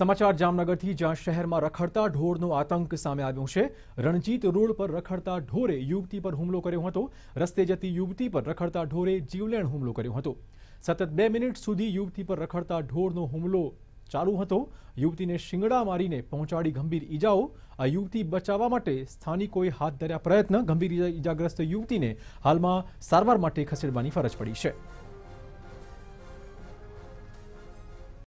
समाचार જામનગરથી જ્યાં શહેરમાં રખડતા ઢોરનો આતંક સામે આવ્યો છે રણજીત રૂળ પર રખડતા ઢોરે યુક્તિ પર હુમલો કર્યો હતો રસ્તે જતી યુક્તિ પર રખડતા ઢોરે જીવલેણ હુમલો કર્યો હતો સતત 2 મિનિટ સુધી યુક્તિ પર રખડતા ઢોરનો હુમલો ચાલુ હતો યુક્તિને શિંગડા મારીને પહોંચાડી ગંભીર ઈજાઓ આ યુક્તિ બચાવવા માટે સ્થાનિકોએ હાથ ધર્યા પ્રયત્ન ગંભીર ઈજાગ્રસ્ત યુક્તિને હાલમાં સારવાર માટે ખસેડવાની ફરજ પડી છે